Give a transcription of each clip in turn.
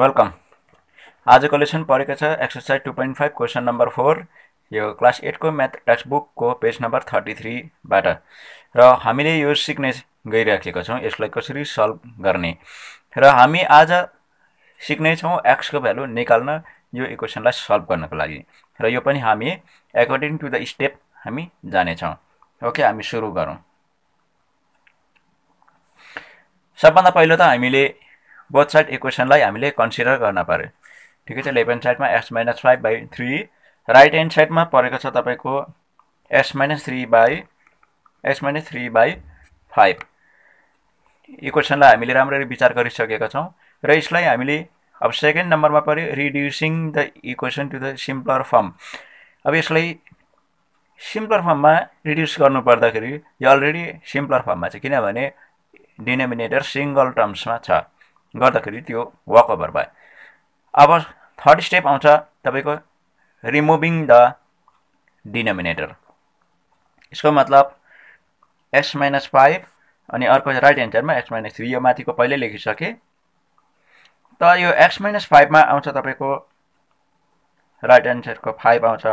welcome आजको lesson परेको छ exercise two point five question number four यो क्लास एटको म्याथ टेक्स्ट बुकको पेज नम्बर थर्टी थ्रीबाट र हामीले यो सिक्ने गइराखेको छौँ यसलाई कसरी सल्भ गर्ने र हामी आज सिक्नेछौँ एक्सको भ्यालु निकाल्न यो इक्वेसनलाई सल्भ गर्नको लागि र यो पनि हामी एकोर्डिङ टु द स्टेप हामी जानेछौँ ओके हामी सुरु गरौँ सबभन्दा पहिलो त हामीले बोथ साइड इक्वेसनलाई हामीले कन्सिडर गर्न पऱ्यो ठिकै छ लेफ्ट ह्यान्ड साइडमा x minus five by three right hand साइडमा परेको छ तपाईँको x minus three by x minus three by five इक्वेसनलाई हामीले राम्ररी विचार गरिसकेका छौँ र यसलाई हामीले अब सेकेन्ड नम्बरमा पऱ्यो reducing the equation to the simpler form अब यसलाई सिम्पलर फर्ममा रिड्युस गर्नु पर्दाखेरि यो अलरेडी सिम्पलर फर्ममा छ किनभने डिनोमिनेटर सिङ्गल टर्म्समा छ गर्दाखेरि त्यो वाक ओभर भयो अब थर्ड स्टेप आउँछ तपाईँको रिमुभिङ द डिनोमिनेटर यसको मतलब एक्स माइनस फाइभ अनि अर्को राइट एन्सरमा एक्स माइनस थ्री यो माथिको पहिल्यै लेखिसकेँ त यो एक्स माइनस फाइभमा आउँछ तपाईँको राइट एन्सरको फाइभ आउँछ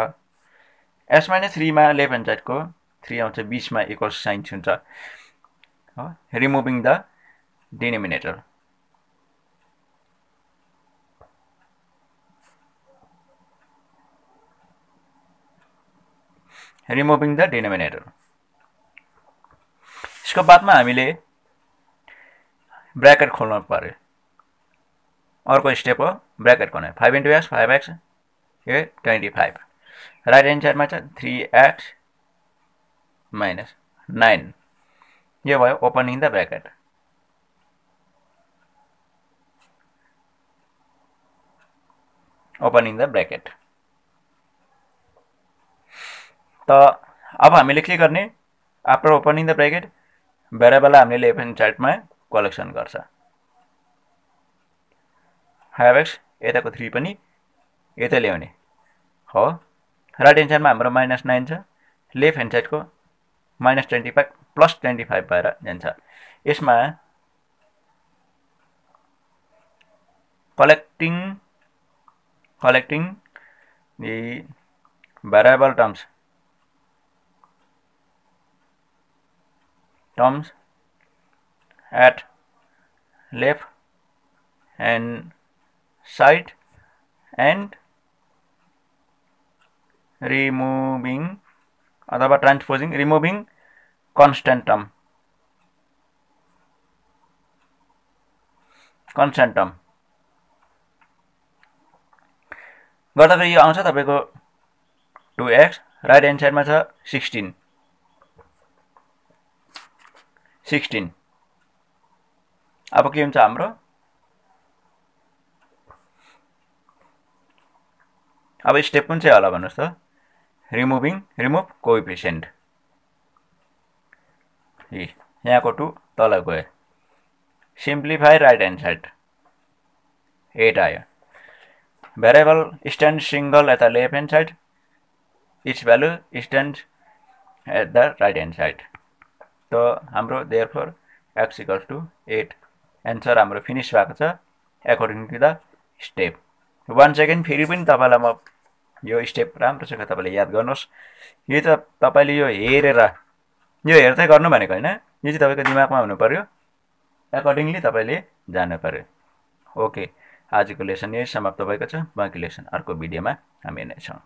एक्स माइनस थ्रीमा लेफ्ट ह्यान्ड साइडको थ्री आउँछ बिसमा इक्वल साइन्स हुन्छ हो removing the denominator removing the denominator यसको बादमा हामीले ब्राकेट खोल्नु पऱ्यो अर्को स्टेप हो ब्राकेट खोल्ने five into x five x a twenty five right hand साइडमा छ थ्री एक्स माइनस नाइन यो भयो opening the bracket opening the bracket त अब हामीले के गर्ने after opening the bracket variable हामीले लेफ्ट ह्यान्ड साइडमा कलेक्सन गर्छ फाइभ एक्स यताको थ्री पनि यता ल्याउने हो राइट ह्यान्ड साइडमा हाम्रो माइनस नाइन छ लेफ्ट ह्यान्ड साइडको minus twenty five plus twenty five भएर जान्छ यसमा collecting collecting the variable terms terms at left hand side and removing अथवा transposing removing constant term constant term गर्दाखेरि यो आउँछ तपाईँको टु एक्स राइट ह्यान्ड साइडमा छ सिक्सटिन सिक्सटिन अब के हुन्छ हाम्रो अब स्टेप कुन चाहिँ होला भन्नुहोस् त रिमुभिङ रिमुभ कोइपेसेन्ट यहाँको टु तल गए simplify right hand side eight आयो variable stand single at the left hand side its value stand at the right hand side त हाम्रो therefore x equals to eight answer हाम्रो finish भएको छ according to the step one second फेरि पनि तपाईँलाई म यो स्टेप राम्रोसँग तपाईँले याद गर्नुहोस् यो त तपाईँले यो हेरेर यो हेर्दै गर्नु भनेको होइन यो चाहिँ तपाईँको दिमागमा हुनु पऱ्यो एकर्डिङली तपाईँले जानु पऱ्यो ओके आजको लेसन यही समाप्त भएको छ बाँकी लेसन अर्को भिडियोमा हामी हेर्नेछौँ